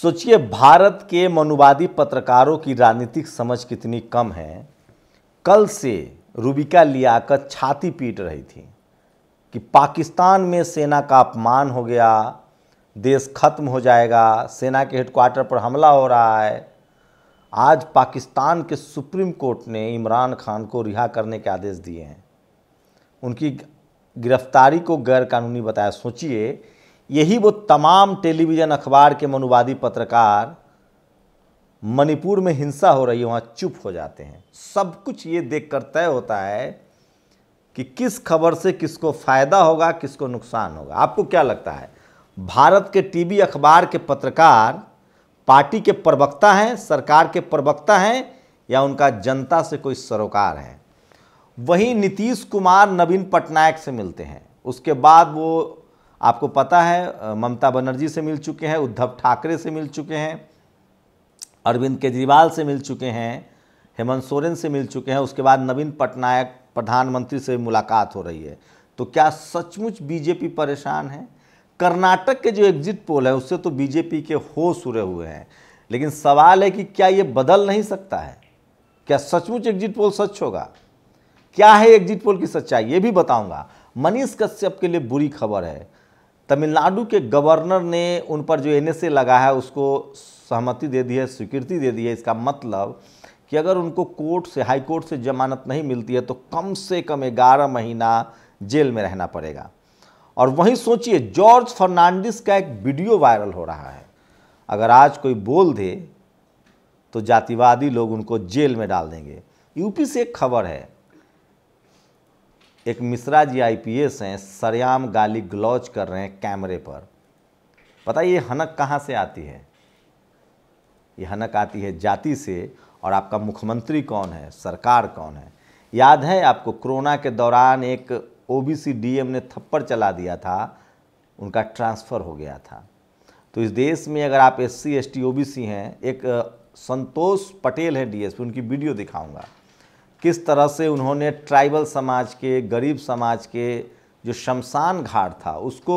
सोचिए भारत के मनुवादी पत्रकारों की राजनीतिक समझ कितनी कम है कल से रूबिका लियाकत छाती पीट रही थी कि पाकिस्तान में सेना का अपमान हो गया देश खत्म हो जाएगा सेना के हेडक्वार्टर पर हमला हो रहा है आज पाकिस्तान के सुप्रीम कोर्ट ने इमरान खान को रिहा करने के आदेश दिए हैं उनकी गिरफ्तारी को गैरकानूनी बताया सोचिए यही वो तमाम टेलीविज़न अखबार के मनुवादी पत्रकार मणिपुर में हिंसा हो रही है वहाँ चुप हो जाते हैं सब कुछ ये देख कर तय होता है कि किस खबर से किसको फ़ायदा होगा किसको नुकसान होगा आपको क्या लगता है भारत के टीवी अखबार के पत्रकार पार्टी के प्रवक्ता हैं सरकार के प्रवक्ता हैं या उनका जनता से कोई सरोकार है वहीं नीतीश कुमार नवीन पटनायक से मिलते हैं उसके बाद वो आपको पता है ममता बनर्जी से मिल चुके हैं उद्धव ठाकरे से मिल चुके हैं अरविंद केजरीवाल से मिल चुके हैं हेमंत सोरेन से मिल चुके हैं उसके बाद नवीन पटनायक प्रधानमंत्री से मुलाकात हो रही है तो क्या सचमुच बीजेपी परेशान है कर्नाटक के जो एग्जिट पोल है उससे तो बीजेपी के होश उड़े हुए हैं लेकिन सवाल है कि क्या ये बदल नहीं सकता है क्या सचमुच एग्जिट पोल सच होगा क्या है एग्जिट पोल की सच्चाई ये भी बताऊंगा मनीष कश्यप के लिए बुरी खबर है तमिलनाडु के गवर्नर ने उन पर जो एनएसए लगा है उसको सहमति दे दी है स्वीकृति दे दी है इसका मतलब कि अगर उनको कोर्ट से हाई कोर्ट से जमानत नहीं मिलती है तो कम से कम ग्यारह महीना जेल में रहना पड़ेगा और वहीं सोचिए जॉर्ज फर्नांडिस का एक वीडियो वायरल हो रहा है अगर आज कोई बोल दे तो जातिवादी लोग उनको जेल में डाल देंगे यूपी से एक खबर है एक मिश्रा जी आईपीएस हैं सरयाम गाली ग्लौज कर रहे हैं कैमरे पर पता ये हनक कहाँ से आती है ये हनक आती है जाति से और आपका मुख्यमंत्री कौन है सरकार कौन है याद है आपको कोरोना के दौरान एक ओबीसी डीएम ने थप्पड़ चला दिया था उनका ट्रांसफ़र हो गया था तो इस देश में अगर आप S C S T O B C हैं एक संतोष पटेल हैं डीएसपी उनकी वीडियो दिखाऊंगा किस तरह से उन्होंने ट्राइबल समाज के गरीब समाज के जो शमशान घाट था उसको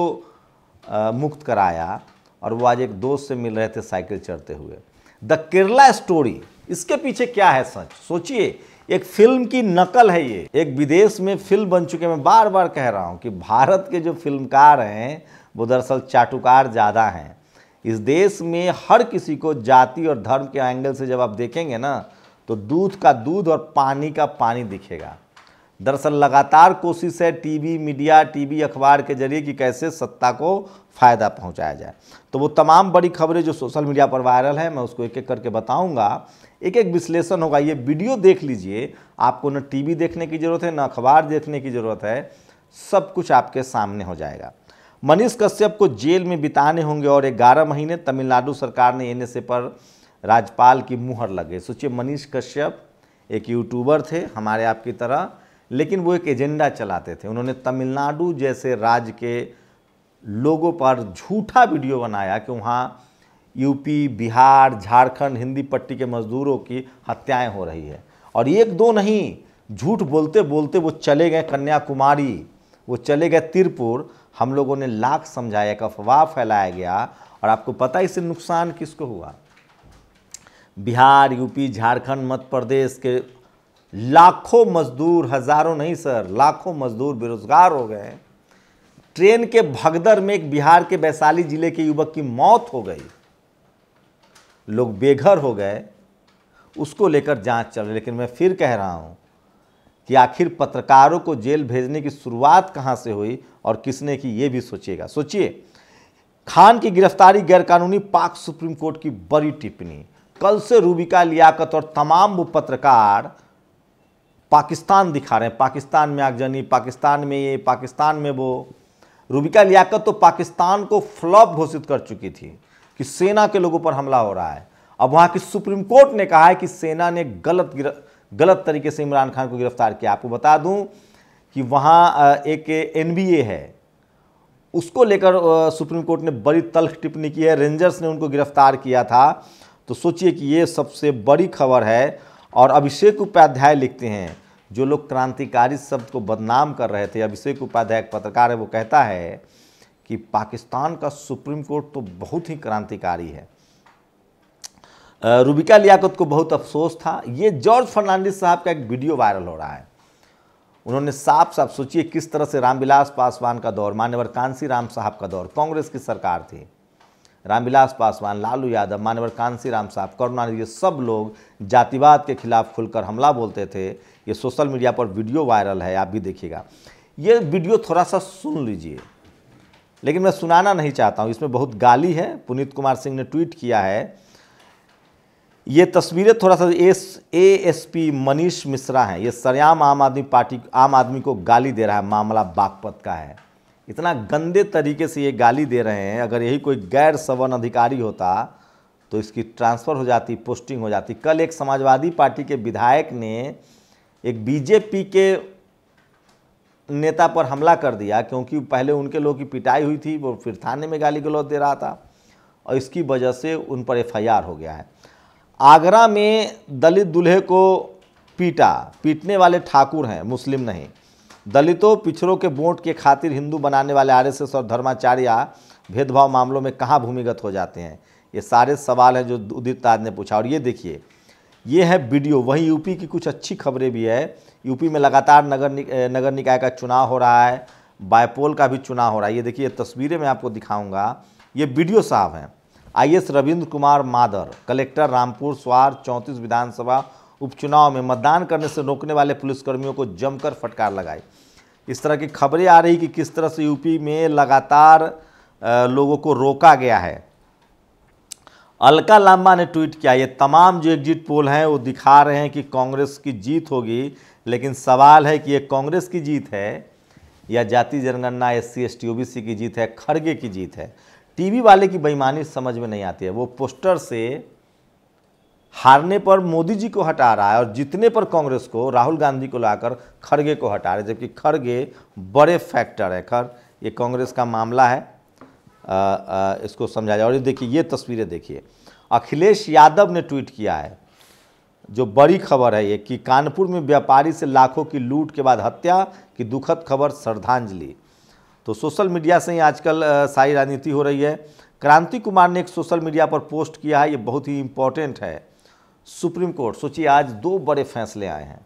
आ, मुक्त कराया और वो आज एक दोस्त से मिल रहे थे साइकिल चढ़ते हुए द केरला स्टोरी इसके पीछे क्या है सच सोचिए एक फिल्म की नकल है ये एक विदेश में फिल्म बन चुके मैं बार बार कह रहा हूँ कि भारत के जो फिल्मकार हैं वो दरअसल चाटुकार ज़्यादा हैं इस देश में हर किसी को जाति और धर्म के एंगल से जब आप देखेंगे ना तो दूध का दूध और पानी का पानी दिखेगा दरअसल लगातार कोशिश है टीवी मीडिया टीवी अखबार के जरिए कि कैसे सत्ता को फ़ायदा पहुंचाया जाए तो वो तमाम बड़ी खबरें जो सोशल मीडिया पर वायरल है मैं उसको एक एक करके बताऊंगा एक एक विश्लेषण होगा ये वीडियो देख लीजिए आपको न टीवी देखने की ज़रूरत है न अखबार देखने की ज़रूरत है सब कुछ आपके सामने हो जाएगा मनीष कश्यप को जेल में बिताने होंगे और ग्यारह महीने तमिलनाडु सरकार ने एन पर राज्यपाल की मुहर लगे सोचिए मनीष कश्यप एक यूट्यूबर थे हमारे आपकी तरह लेकिन वो एक एजेंडा चलाते थे उन्होंने तमिलनाडु जैसे राज्य के लोगों पर झूठा वीडियो बनाया कि वहाँ यूपी बिहार झारखंड हिंदी पट्टी के मजदूरों की हत्याएं हो रही है और एक दो नहीं झूठ बोलते बोलते वो चले गए कन्याकुमारी वो चले गए तिरपुर हम लोगों ने लाख समझाया एक अफवाह फैलाया गया और आपको पता इससे नुकसान किसको हुआ बिहार यूपी झारखंड मध्य प्रदेश के लाखों मजदूर हज़ारों नहीं सर लाखों मजदूर बेरोजगार हो गए ट्रेन के भगदर में एक बिहार के वैशाली जिले के युवक की मौत हो गई लोग बेघर हो गए उसको लेकर जांच चल रही लेकिन मैं फिर कह रहा हूं कि आखिर पत्रकारों को जेल भेजने की शुरुआत कहां से हुई और किसने की ये भी सोचिएगा सोचिए खान की गिरफ्तारी गैरकानूनी पाक सुप्रीम कोर्ट की बड़ी टिप्पणी कल से रूबिका लियाकत और तमाम वो पत्रकार पाकिस्तान दिखा रहे हैं पाकिस्तान में आगजनी पाकिस्तान में ये पाकिस्तान में वो रूबिका लियाकत तो पाकिस्तान को फ्लॉप घोषित कर चुकी थी कि सेना के लोगों पर हमला हो रहा है अब वहाँ की सुप्रीम कोर्ट ने कहा है कि सेना ने गलत गलत तरीके से इमरान खान को गिरफ्तार किया आपको बता दूं कि वहाँ एक एन है उसको लेकर सुप्रीम कोर्ट ने बड़ी तल्ख टिप्पणी की है रेंजर्स ने उनको गिरफ्तार किया था तो सोचिए कि ये सबसे बड़ी खबर है और अभिषेक उपाध्याय लिखते हैं जो लोग क्रांतिकारी शब्द को बदनाम कर रहे थे अभिषेक उपाध्याय एक पत्रकार है वो कहता है कि पाकिस्तान का सुप्रीम कोर्ट तो बहुत ही क्रांतिकारी है रूबिका लियाकत को बहुत अफसोस था ये जॉर्ज फर्नांडिस साहब का एक वीडियो वायरल हो रहा है उन्होंने साफ साफ सोचिए किस तरह से रामविलास पासवान का दौर मान्यवर कांसी राम साहब का दौर कांग्रेस की सरकार थी रामविलास पासवान लालू यादव मानवर कांसी राम साहब करुणानिधि ये सब लोग जातिवाद के खिलाफ खुलकर हमला बोलते थे ये सोशल मीडिया पर वीडियो वायरल है आप भी देखिएगा ये वीडियो थोड़ा सा सुन लीजिए लेकिन मैं सुनाना नहीं चाहता हूँ इसमें बहुत गाली है पुनीत कुमार सिंह ने ट्वीट किया है ये तस्वीरें थोड़ा सा S A S P Manish Mishra हैं ये सरयाम आम आदमी पार्टी आम आदमी को गाली दे रहा है मामला बागपत का है इतना गंदे तरीके से ये गाली दे रहे हैं अगर यही कोई गैर सवर्ण अधिकारी होता तो इसकी ट्रांसफ़र हो जाती पोस्टिंग हो जाती कल एक समाजवादी पार्टी के विधायक ने एक बीजेपी के नेता पर हमला कर दिया क्योंकि पहले उनके लोग की पिटाई हुई थी वो फिर थाने में गाली गलौज दे रहा था और इसकी वजह से उन पर एफ हो गया है आगरा में दलित दूल्हे को पीटा पीटने वाले ठाकुर हैं मुस्लिम नहीं दलितों पिछड़ों के वोट के खातिर हिंदू बनाने वाले आरएसएस और धर्माचार्य भेदभाव मामलों में कहाँ भूमिगत हो जाते हैं ये सारे सवाल हैं जो उदित ताज ने पूछा और ये देखिए ये है वीडियो वहीं यूपी की कुछ अच्छी खबरें भी है यूपी में लगातार नगर नि, नगर निकाय का चुनाव हो रहा है बायपोल का भी चुनाव हो रहा है ये देखिए तस्वीरें मैं आपको दिखाऊंगा ये वीडियो साहब हैं आई एस रविंद्र कुमार मादर कलेक्टर रामपुर स्वार चौंतीस विधानसभा उपचुनाव में मतदान करने से रोकने वाले पुलिसकर्मियों को जमकर फटकार लगाई इस तरह की खबरें आ रही कि किस तरह से यूपी में लगातार लोगों को रोका गया है अलका लांबा ने ट्वीट किया ये तमाम जो एग्जिट पोल हैं वो दिखा रहे हैं कि कांग्रेस की जीत होगी लेकिन सवाल है कि ये कांग्रेस की जीत है या जाति जनगणना एस सी एस टी की जीत है खड़गे की जीत है टीवी वाले की बेईमानी समझ में नहीं आती है वो पोस्टर से हारने पर मोदी जी को हटा रहा है और जीतने पर कांग्रेस को राहुल गांधी को लाकर खड़गे को हटा रहे जबकि खड़गे बड़े फैक्टर है खर ये कांग्रेस का मामला है आ, आ, इसको समझा जाए और ये देखिए ये तस्वीरें देखिए अखिलेश यादव ने ट्वीट किया है जो बड़ी खबर है ये कि कानपुर में व्यापारी से लाखों की लूट के बाद हत्या की दुखद खबर श्रद्धांजलि तो सोशल मीडिया से ही आजकल सारी राजनीति हो रही है क्रांति कुमार ने एक सोशल मीडिया पर पोस्ट किया है ये बहुत ही इम्पोर्टेंट है सुप्रीम कोर्ट सोचिए आज दो बड़े फैसले आए हैं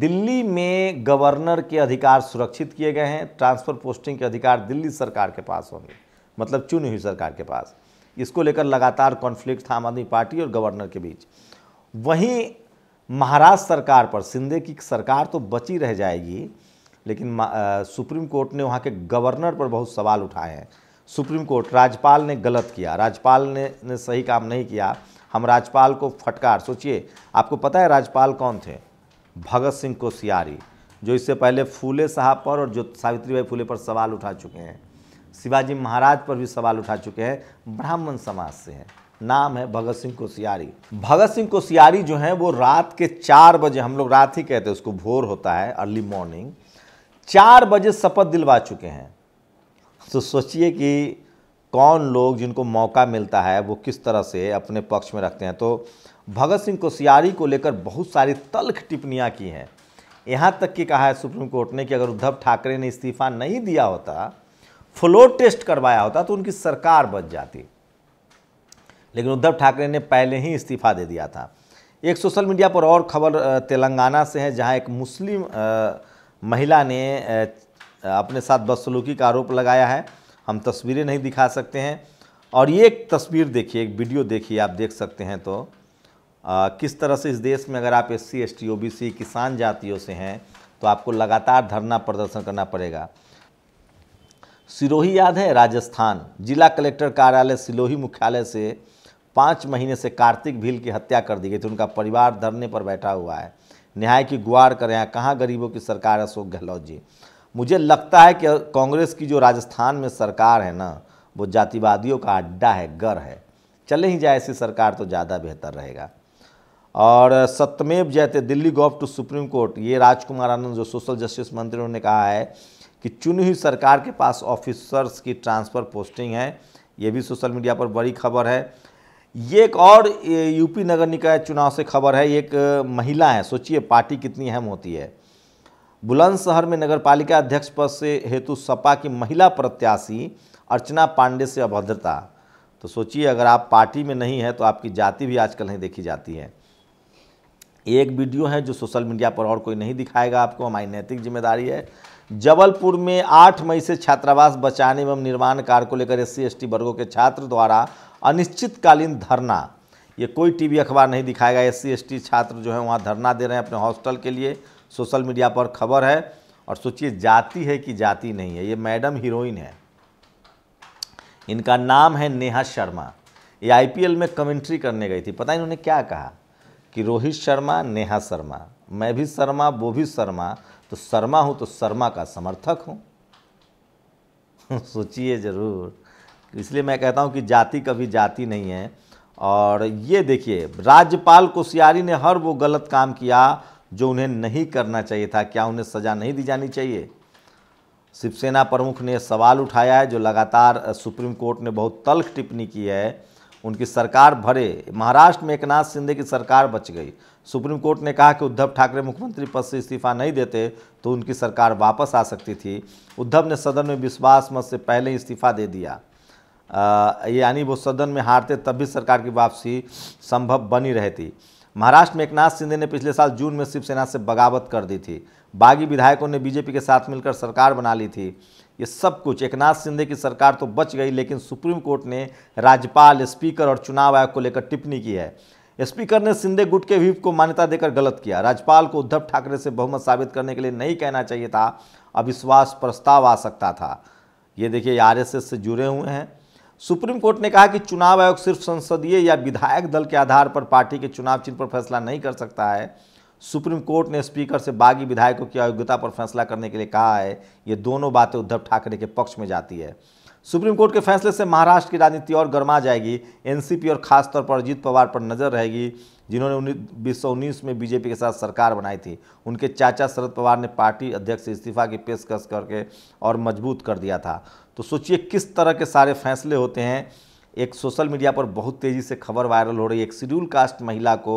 दिल्ली में गवर्नर के अधिकार सुरक्षित किए गए हैं ट्रांसफ़र पोस्टिंग के अधिकार दिल्ली सरकार के पास होंगे मतलब चुनी हुई सरकार के पास इसको लेकर लगातार कॉन्फ्लिक्ट था आम आदमी पार्टी और गवर्नर के बीच वहीं महाराष्ट्र सरकार पर सिंधे की सरकार तो बची रह जाएगी लेकिन सुप्रीम कोर्ट ने वहाँ के गवर्नर पर बहुत सवाल उठाए हैं सुप्रीम कोर्ट राज्यपाल ने गलत किया राज्यपाल ने, ने सही काम नहीं किया हम राजपाल को फटकार सोचिए आपको पता है राजपाल कौन थे भगत सिंह कोश्यारी जो इससे पहले फूले साहब पर और जो सावित्री बाई फूले पर सवाल उठा चुके हैं शिवाजी महाराज पर भी सवाल उठा चुके हैं ब्राह्मण समाज से हैं नाम है भगत सिंह कोश्यारी भगत सिंह कोश्यारी जो हैं वो रात के चार बजे हम लोग रात ही कहते हैं उसको भोर होता है अर्ली मॉर्निंग चार बजे शपथ दिलवा चुके हैं तो सोचिए कि कौन लोग जिनको मौका मिलता है वो किस तरह से अपने पक्ष में रखते हैं तो भगत सिंह कोश्यारी को लेकर बहुत सारी तल्ख टिप्पणियाँ की हैं यहाँ तक कि कहा है सुप्रीम कोर्ट ने कि अगर उद्धव ठाकरे ने इस्तीफा नहीं दिया होता फ्लोर टेस्ट करवाया होता तो उनकी सरकार बच जाती लेकिन उद्धव ठाकरे ने पहले ही इस्तीफा दे दिया था एक सोशल मीडिया पर और खबर तेलंगाना से है जहां एक मुस्लिम महिला ने अपने साथ बदसलूकी का आरोप लगाया है हम तस्वीरें नहीं दिखा सकते हैं और ये एक तस्वीर देखिए एक वीडियो देखिए आप देख सकते हैं तो आ, किस तरह से इस देश में अगर आप S C S T O B C किसान जातियों से हैं तो आपको लगातार धरना प्रदर्शन करना पड़ेगा सिरोही याद है राजस्थान जिला कलेक्टर कार्यालय सिरोही मुख्यालय से पाँच महीने से कार्तिक भील की हत्या कर दी गई थी उनका परिवार धरने पर बैठा हुआ है न्याय की गुआर करें कहाँ गरीबों की सरकार अशोक गहलोत जी मुझे लगता है कि कांग्रेस की जो राजस्थान में सरकार है ना वो जातिवादियों का अड्डा है गर है चले ही जाए ऐसी सरकार तो ज़्यादा बेहतर रहेगा और सत्यमेव जयते Delhi gov to supreme court ये राजकुमार आनंद जो सोशल जस्टिस मंत्री उन्होंने कहा है कि चुनी हुई सरकार के पास ऑफिसर्स की ट्रांसफ़र पोस्टिंग है ये भी सोशल मीडिया पर बड़ी खबर है ये एक और यूपी नगर निकाय चुनाव से खबर है एक महिला है सोचिए पार्टी कितनी अहम होती है बुलंदशहर में नगरपालिका अध्यक्ष पद से हेतु सपा की महिला प्रत्याशी अर्चना पांडे से अभद्रता तो सोचिए अगर आप पार्टी में नहीं हैं तो आपकी जाति भी आजकल नहीं देखी जाती है एक वीडियो है जो सोशल मीडिया पर और कोई नहीं दिखाएगा आपको हमारी नैतिक जिम्मेदारी है जबलपुर में 8 मई से छात्रावास बचाने एवं निर्माण कार्य को लेकर एस सी वर्गों के छात्र द्वारा अनिश्चितकालीन धरना ये कोई टीवी अखबार नहीं दिखाएगा एस सी छात्र जो है वहाँ धरना दे रहे हैं अपने हॉस्टल के लिए सोशल मीडिया पर खबर है और सोचिए जाति है कि जाति नहीं है ये मैडम हीरोइन है इनका नाम है नेहा शर्मा ये आईपीएल में कमेंट्री करने गई थी पता इन्होंने क्या कहा कि रोहित शर्मा नेहा शर्मा मैं भी शर्मा वो भी शर्मा तो शर्मा हूँ तो शर्मा का समर्थक हूँ सोचिए ज़रूर इसलिए मैं कहता हूँ कि जाति कभी जाति नहीं है और ये देखिए राज्यपाल कोश्यारी ने हर वो गलत काम किया जो उन्हें नहीं करना चाहिए था क्या उन्हें सज़ा नहीं दी जानी चाहिए शिवसेना प्रमुख ने सवाल उठाया है जो लगातार सुप्रीम कोर्ट ने बहुत तल्ख टिप्पणी की है उनकी सरकार भरे महाराष्ट्र में एकनाथ शिंदे की सरकार बच गई सुप्रीम कोर्ट ने कहा कि उद्धव ठाकरे मुख्यमंत्री पद से इस्तीफा नहीं देते तो उनकी सरकार वापस आ सकती थी उद्धव ने सदन में विश्वास मत से पहले इस्तीफा दे दिया यानी वो सदन में हारते तब भी सरकार की वापसी संभव बनी रहती महाराष्ट्र में एक नाथ शिंदे ने पिछले साल जून में शिवसेना से बगावत कर दी थी बागी विधायकों ने बीजेपी के साथ मिलकर सरकार बना ली थी ये सब कुछ एक नाथ शिंदे की सरकार तो बच गई लेकिन सुप्रीम कोर्ट ने राज्यपाल स्पीकर और चुनाव आयोग को लेकर टिप्पणी की है स्पीकर ने सिंधे गुट के व्हीप को मान्यता देकर गलत किया राज्यपाल को उद्धव ठाकरे से बहुमत साबित करने के लिए नहीं कहना चाहिए था अविश्वास प्रस्ताव आ सकता था ये देखिए आर से जुड़े हुए हैं सुप्रीम कोर्ट ने कहा कि चुनाव आयोग सिर्फ संसदीय या विधायक दल के आधार पर पार्टी के चुनाव चिन्ह पर फैसला नहीं कर सकता है सुप्रीम कोर्ट ने स्पीकर से बागी विधायकों की अयोग्यता पर फैसला करने के लिए कहा है ये दोनों बातें उद्धव ठाकरे के पक्ष में जाती है सुप्रीम कोर्ट के फैसले से महाराष्ट्र की राजनीति और गर्मा जाएगी एनसीपी और खासतौर पर अजीत पवार पर नज़र रहेगी जिन्होंने उन्नीस में बीजेपी के साथ सरकार बनाई थी उनके चाचा शरद पवार ने पार्टी अध्यक्ष से इस्तीफा की पेशकश करके और मजबूत कर दिया था तो सोचिए किस तरह के सारे फैसले होते हैं एक सोशल मीडिया पर बहुत तेज़ी से खबर वायरल हो रही है एक शेड्यूल कास्ट महिला को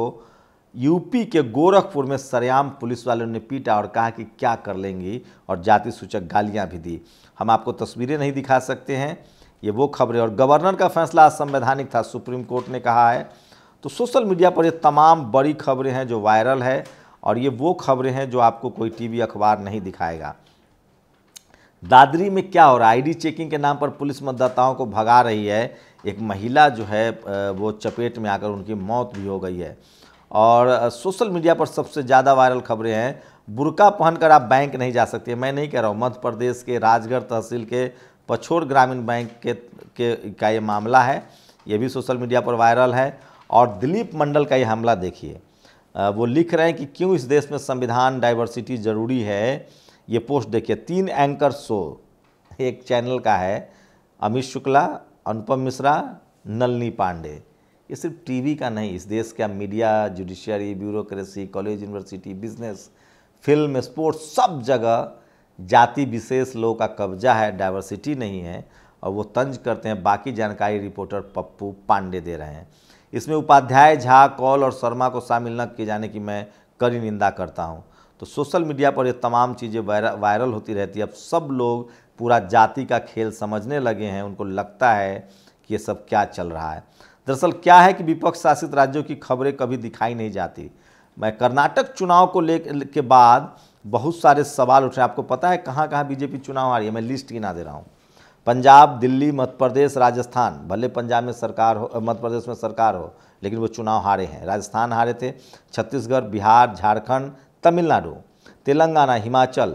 यूपी के गोरखपुर में सरयाम पुलिस वालों ने पीटा और कहा कि क्या कर लेंगी और जाति सूचक गालियां भी दी हम आपको तस्वीरें नहीं दिखा सकते हैं ये वो खबरें और गवर्नर का फैसला असंवैधानिक था सुप्रीम कोर्ट ने कहा है तो सोशल मीडिया पर ये तमाम बड़ी खबरें हैं जो वायरल है और ये वो खबरें हैं जो आपको कोई टीवी अखबार नहीं दिखाएगा दादरी में क्या हो रहा है आईडी चेकिंग के नाम पर पुलिस मतदाताओं को भगा रही है एक महिला जो है वो चपेट में आकर उनकी मौत भी हो गई है और सोशल मीडिया पर सबसे ज़्यादा वायरल खबरें हैं बुरका पहनकर आप बैंक नहीं जा सकते मैं नहीं कह रहा हूँ मध्य प्रदेश के राजगढ़ तहसील के पछोर ग्रामीण बैंक के, के का ये मामला है ये भी सोशल मीडिया पर वायरल है और दिलीप मंडल का ये हमला देखिए वो लिख रहे हैं कि क्यों इस देश में संविधान डाइवर्सिटी ज़रूरी है ये पोस्ट देखिए तीन एंकर शो एक चैनल का है अमित शुक्ला अनुपम मिश्रा नलनी पांडे ये सिर्फ टीवी का नहीं इस देश का media judiciary bureaucracy college university business film sports सब जगह जाति विशेष लोगों का कब्जा है डाइवर्सिटी नहीं है और वो तंज करते हैं बाकी जानकारी रिपोर्टर पप्पू पांडे दे रहे हैं इसमें उपाध्याय झा कौल और शर्मा को शामिल न किए जाने की मैं कड़ी निंदा करता हूँ तो सोशल मीडिया पर ये तमाम चीज़ें वायरल होती रहती है अब सब लोग पूरा जाति का खेल समझने लगे हैं उनको लगता है कि ये सब क्या चल रहा है दरअसल क्या है कि विपक्ष शासित राज्यों की खबरें कभी दिखाई नहीं जाती मैं कर्नाटक चुनाव को ले के बाद बहुत सारे सवाल उठ रहे हैं आपको पता है कहाँ कहाँ बीजेपी चुनाव आ रही है मैं लिस्ट गिना दे रहा हूँ पंजाब दिल्ली मध्य प्रदेश राजस्थान भले पंजाब में सरकार हो मध्य प्रदेश में सरकार हो लेकिन वो चुनाव हारे हैं राजस्थान हारे थे छत्तीसगढ़ बिहार झारखंड तमिलनाडु तेलंगाना हिमाचल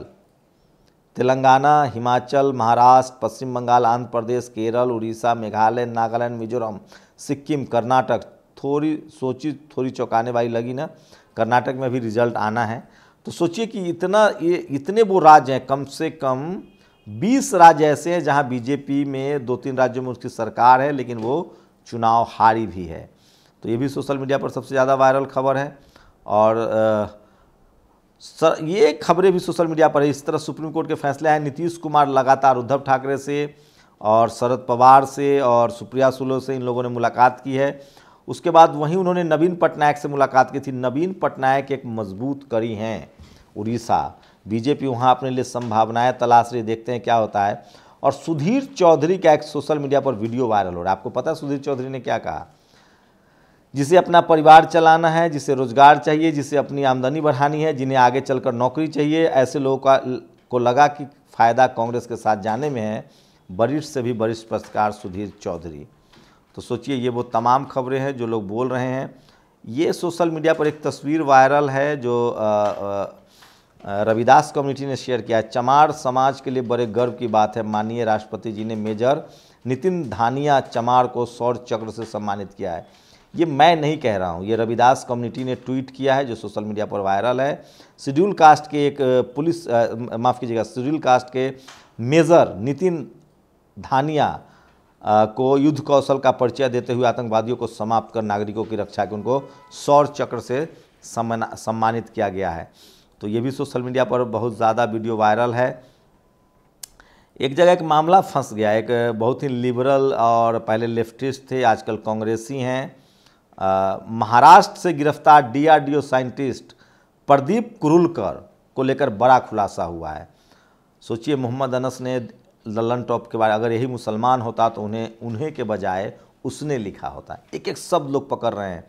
तेलंगाना हिमाचल महाराष्ट्र पश्चिम बंगाल आंध्र प्रदेश केरल उड़ीसा मेघालय नागालैंड मिजोरम सिक्किम कर्नाटक थोड़ी सोची थोड़ी चौंकाने वाली लगी ना कर्नाटक में भी रिजल्ट आना है तो सोचिए कि इतना ये इतने वो राज्य हैं कम से कम 20 राज्य ऐसे हैं जहां बीजेपी में दो तीन राज्यों में उसकी सरकार है लेकिन वो चुनाव हारी भी है तो ये भी सोशल मीडिया पर सबसे ज़्यादा वायरल खबर है और आ, सर ये खबरें भी सोशल मीडिया पर है इस तरह सुप्रीम कोर्ट के फैसले हैं नीतीश कुमार लगातार उद्धव ठाकरे से और शरद पवार से और सुप्रिया सुलो से इन लोगों ने मुलाकात की है उसके बाद वहीं उन्होंने नवीन पटनायक से मुलाकात की थी नवीन पटनायक एक मजबूत कड़ी हैं उड़ीसा बीजेपी वहाँ अपने लिए संभावनाएं तलाश रही देखते हैं क्या होता है और सुधीर चौधरी का एक सोशल मीडिया पर वीडियो वायरल हो रहा है आपको पता है सुधीर चौधरी ने क्या कहा जिसे अपना परिवार चलाना है जिसे रोज़गार चाहिए जिसे अपनी आमदनी बढ़ानी है जिन्हें आगे चलकर नौकरी चाहिए ऐसे लोगों का को लगा कि फ़ायदा कांग्रेस के साथ जाने में है वरिष्ठ से भी वरिष्ठ पत्रकार सुधीर चौधरी तो सोचिए ये वो तमाम खबरें हैं जो लोग बोल रहे हैं ये सोशल मीडिया पर एक तस्वीर वायरल है जो रविदास कम्युनिटी ने शेयर किया है चमार समाज के लिए बड़े गर्व की बात है माननीय राष्ट्रपति जी ने मेजर नितिन धानिया चमार को सौर चक्र से सम्मानित किया है ये मैं नहीं कह रहा हूँ ये रविदास कम्युनिटी ने ट्वीट किया है जो सोशल मीडिया पर वायरल है शेड्यूल कास्ट के एक पुलिस माफ़ कीजिएगा शेड्यूल कास्ट के मेजर नितिन धानिया आ, को युद्ध कौशल का परिचय देते हुए आतंकवादियों को समाप्त कर नागरिकों की रक्षा के उनको सौर चक्र से सम्मानित किया गया है तो ये भी सोशल मीडिया पर बहुत ज़्यादा वीडियो वायरल है एक जगह एक मामला फंस गया एक बहुत ही लिबरल और पहले लेफ्टिस्ट थे आजकल कांग्रेसी हैं महाराष्ट्र से गिरफ्तार डीआरडीओ साइंटिस्ट प्रदीप कुरुलकर को लेकर बड़ा खुलासा हुआ है सोचिए मोहम्मद अनस ने लल्लन टॉप के बारे अगर यही मुसलमान होता तो उन्हें उन्हें के बजाय उसने लिखा होता एक एक शब्द लोग पकड़ रहे हैं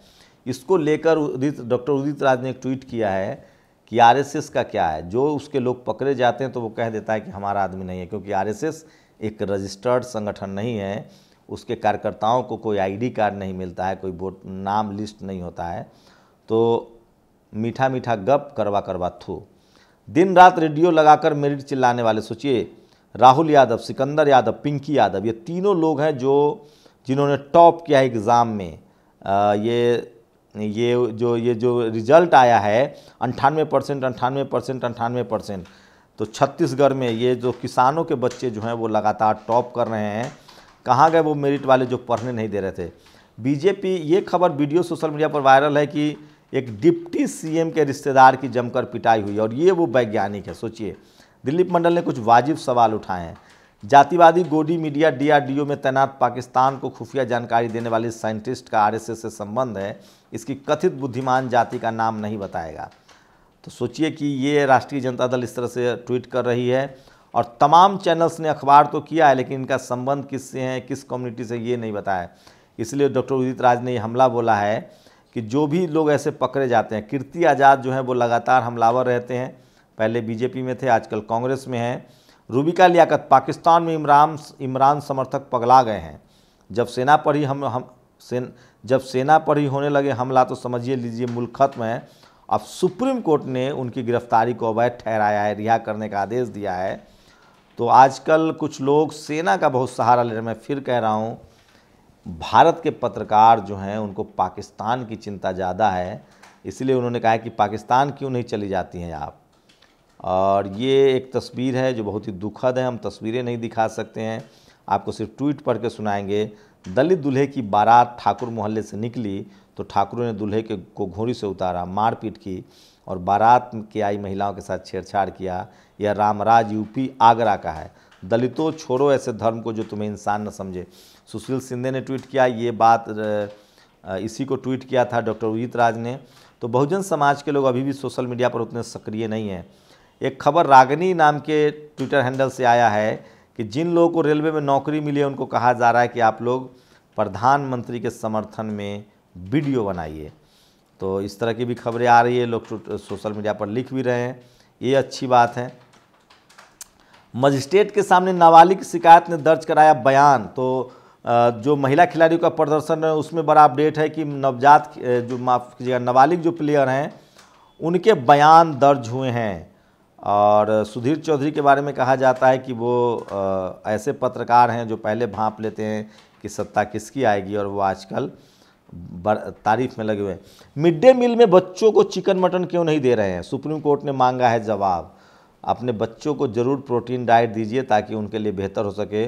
इसको लेकर उदित डॉक्टर उदित राज ने एक ट्वीट किया है कि आरएसएस का क्या है जो उसके लोग पकड़े जाते हैं तो वो कह देता है कि हमारा आदमी नहीं है क्योंकि आरएसएस एक रजिस्टर्ड संगठन नहीं है उसके कार्यकर्ताओं को कोई आईडी कार्ड नहीं मिलता है कोई वोट नाम लिस्ट नहीं होता है तो मीठा मीठा गप करवा करवा थू दिन रात रेडियो लगाकर मेरिट चिल्लाने वाले सोचिए राहुल यादव सिकंदर यादव पिंकी यादव ये तीनों लोग हैं जो जिन्होंने टॉप किया है एग्ज़ाम में आ, ये ये जो ये जो रिजल्ट आया है अंठानवे परसेंट अंठानवे परसेंट अंठानवे परसेंट तो छत्तीसगढ़ में ये जो किसानों के बच्चे जो हैं वो लगातार टॉप कर रहे हैं कहाँ गए वो मेरिट वाले जो पढ़ने नहीं दे रहे थे बीजेपी ये खबर वीडियो सोशल मीडिया पर वायरल है कि एक डिप्टी सीएम के रिश्तेदार की जमकर पिटाई हुई और ये वो वैज्ञानिक है सोचिए दिलीप मंडल ने कुछ वाजिब सवाल उठाए हैं जातिवादी गोडी मीडिया डीआरडीओ में तैनात पाकिस्तान को खुफिया जानकारी देने वाले साइंटिस्ट का आरएसएस से संबंध है इसकी कथित बुद्धिमान जाति का नाम नहीं बताएगा तो सोचिए कि ये राष्ट्रीय जनता दल इस तरह से ट्वीट कर रही है और तमाम चैनल्स ने अखबार तो किया है लेकिन इनका संबंध किससे है किस कम्युनिटी से ये नहीं बताया इसलिए डॉक्टर उदित राज ने हमला बोला है कि जो भी लोग ऐसे पकड़े जाते हैं कीर्ति आज़ाद जो है वो लगातार हमलावर रहते हैं पहले बीजेपी में थे आजकल कांग्रेस में हैं रूबिका लियाकत पाकिस्तान में इमरान इमरान समर्थक पगला गए हैं जब सेना पर ही हम हम सेन जब सेना पर ही होने लगे हमला तो समझिए लीजिए मुल्क खत्म है अब सुप्रीम कोर्ट ने उनकी गिरफ्तारी को अवैध ठहराया है रिहा करने का आदेश दिया है तो आजकल कुछ लोग सेना का बहुत सहारा ले रहे हैं मैं फिर कह रहा हूँ भारत के पत्रकार जो हैं उनको पाकिस्तान की चिंता ज़्यादा है इसलिए उन्होंने कहा कि पाकिस्तान क्यों नहीं चली जाती हैं आप और ये एक तस्वीर है जो बहुत ही दुखद है हम तस्वीरें नहीं दिखा सकते हैं आपको सिर्फ ट्वीट पढ़ के सुनाएंगे दलित दुल्हे की बारात ठाकुर मोहल्ले से निकली तो ठाकुरों ने दुल्हे के को घोड़ी से उतारा मारपीट की और बारात के आई महिलाओं के साथ छेड़छाड़ किया यह रामराज यूपी आगरा का है दलितों छोड़ो ऐसे धर्म को जो तुम्हें इंसान न समझे सुशील सिंधे ने ट्वीट किया ये बात इसी को ट्वीट किया था डॉक्टर उदित राज ने तो बहुजन समाज के लोग अभी भी सोशल मीडिया पर उतने सक्रिय नहीं हैं एक खबर रागनी नाम के ट्विटर हैंडल से आया है कि जिन लोगों को रेलवे में नौकरी मिली है उनको कहा जा रहा है कि आप लोग प्रधानमंत्री के समर्थन में वीडियो बनाइए तो इस तरह की भी खबरें आ रही है लोग सोशल मीडिया पर लिख भी रहे हैं ये अच्छी बात है मजिस्ट्रेट के सामने नाबालिग शिकायत ने दर्ज कराया बयान तो जो महिला खिलाड़ियों का प्रदर्शन है उसमें बड़ा अपडेट है कि नवजात जो माफ कीजिएगा नाबालिग जो प्लेयर हैं उनके बयान दर्ज हुए हैं और सुधीर चौधरी के बारे में कहा जाता है कि वो ऐसे पत्रकार हैं जो पहले भाप लेते हैं कि सत्ता किसकी आएगी और वो आजकल तारीफ में लगे हुए हैं मिड डे मील में बच्चों को चिकन मटन क्यों नहीं दे रहे हैं सुप्रीम कोर्ट ने मांगा है जवाब अपने बच्चों को ज़रूर प्रोटीन डाइट दीजिए ताकि उनके लिए बेहतर हो सके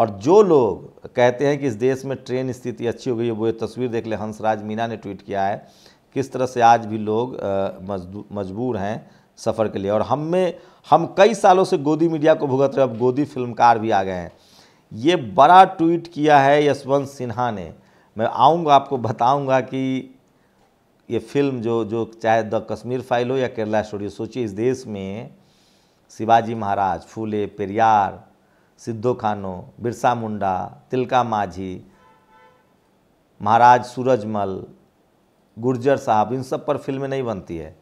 और जो लोग कहते हैं कि इस देश में ट्रेन स्थिति अच्छी हो गई है वो ये तस्वीर देख ले हंसराज मीना ने ट्वीट किया है किस तरह से आज भी लोग मजबूर हैं सफ़र के लिए और हम में हम कई सालों से गोदी मीडिया को भुगत रहे अब गोदी फिल्मकार भी आ गए हैं ये बड़ा ट्वीट किया है यशवंत सिन्हा ने मैं आऊँगा आपको बताऊँगा कि ये फिल्म जो जो चाहे द कश्मीर फाइल हो या केरला स्टोरी सोचिए इस देश में शिवाजी महाराज फूले पेरियार सिद्धो खानो बिरसा मुंडा तिलका माझी महाराज सूरजमल गुर्जर साहब इन सब पर फिल्में नहीं बनती है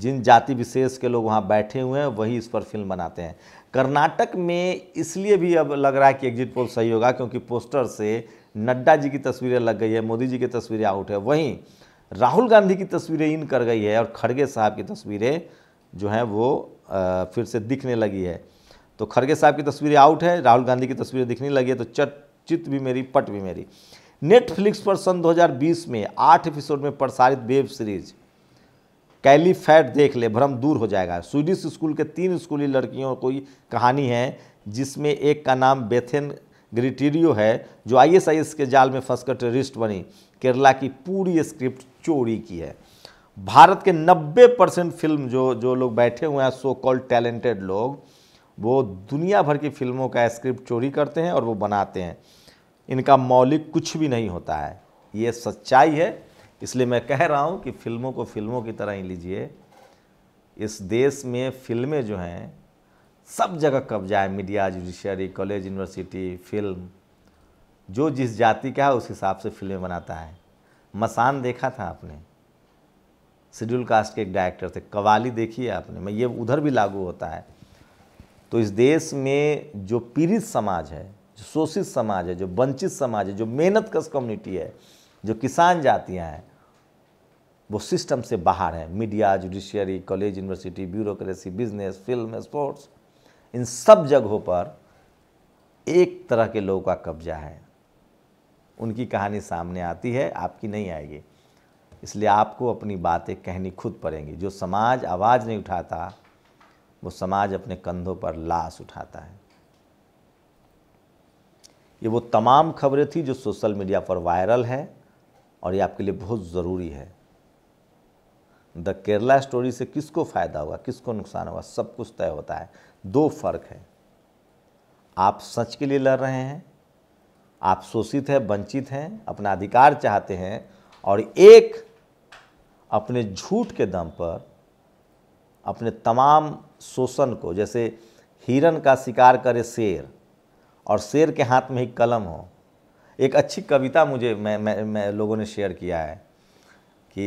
जिन जाति विशेष के लोग वहाँ बैठे हुए हैं वही इस पर फिल्म बनाते हैं कर्नाटक में इसलिए भी अब लग रहा है कि एग्जिट पोल सही होगा क्योंकि पोस्टर से नड्डा जी की तस्वीरें लग गई है मोदी जी की तस्वीरें आउट है वहीं राहुल गांधी की तस्वीरें इन कर गई है और खड़गे साहब की तस्वीरें जो हैं वो आ, फिर से दिखने लगी है तो खड़गे साहब की तस्वीरें आउट है राहुल गांधी की तस्वीरें दिखने लगी है तो चट चित भी मेरी पट भी मेरी नेटफ्लिक्स पर सन 2020 में आठ एपिसोड में प्रसारित वेब सीरीज कैलीफैट देख ले भ्रम दूर हो जाएगा स्वीडिश स्कूल के तीन स्कूली लड़कियों को कहानी है जिसमें एक का नाम बेथेन ग्रिटेरियो है जो आईएसआईएस के जाल में फंसकर टेररिस्ट बनी केरला की पूरी स्क्रिप्ट चोरी की है भारत के 90 परसेंट फिल्म जो जो लोग बैठे हुए हैं सो कॉल्ड टैलेंटेड लोग वो दुनिया भर की फिल्मों का स्क्रिप्ट चोरी करते हैं और वो बनाते हैं इनका मौलिक कुछ भी नहीं होता है ये सच्चाई है इसलिए मैं कह रहा हूँ कि फिल्मों को फिल्मों की तरह ही लीजिए इस देश में फिल्में जो हैं सब जगह कब्जा है media judiciary college university film जो जिस जाति का है उस हिसाब से फिल्में बनाता है मसान देखा था आपने शेड्यूल कास्ट के एक डायरेक्टर थे कवाली देखी है आपने मैं ये उधर भी लागू होता है तो इस देश में जो पीड़ित समाज है जो शोषित समाज है जो वंचित समाज है जो मेहनत कश कम्युनिटी है जो किसान जातियाँ हैं वो सिस्टम से बाहर है media judiciary college university bureaucracy business film sports इन सब जगहों पर एक तरह के लोगों का कब्जा है उनकी कहानी सामने आती है आपकी नहीं आएगी इसलिए आपको अपनी बातें कहनी खुद पड़ेंगी जो समाज आवाज़ नहीं उठाता वो समाज अपने कंधों पर लाश उठाता है ये वो तमाम खबरें थी जो सोशल मीडिया पर वायरल है और ये आपके लिए बहुत ज़रूरी है द केरला स्टोरी से किसको फ़ायदा हुआ किसको नुकसान हुआ सब कुछ तय होता है दो फर्क है आप सच के लिए लड़ रहे हैं आप शोषित हैं वंचित हैं अपना अधिकार चाहते हैं और एक अपने झूठ के दम पर अपने तमाम शोषण को जैसे हिरन का शिकार करे शेर और शेर के हाथ में ही कलम हो एक अच्छी कविता मुझे मैं मैं, मैं लोगों ने शेयर किया है कि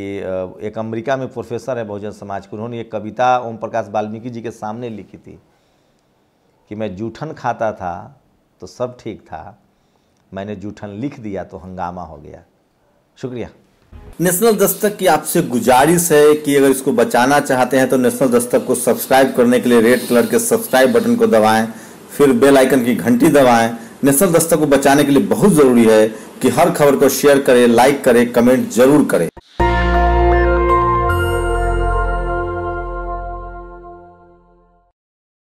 एक अमेरिका में प्रोफेसर है बहुजन समाज के उन्होंने एक कविता ओम प्रकाश वाल्मीकि जी के सामने लिखी थी कि मैं जूठन खाता था तो सब ठीक था मैंने जूठन लिख दिया तो हंगामा हो गया शुक्रिया नेशनल दस्तक की आपसे गुजारिश है कि अगर इसको बचाना चाहते हैं तो नेशनल दस्तक को सब्सक्राइब करने के लिए रेड कलर के सब्सक्राइब बटन को दबाएं फिर बेल आइकन की घंटी दबाएं नेशनल दस्तक को बचाने के लिए बहुत ज़रूरी है कि हर खबर को शेयर करें लाइक करें कमेंट जरूर करें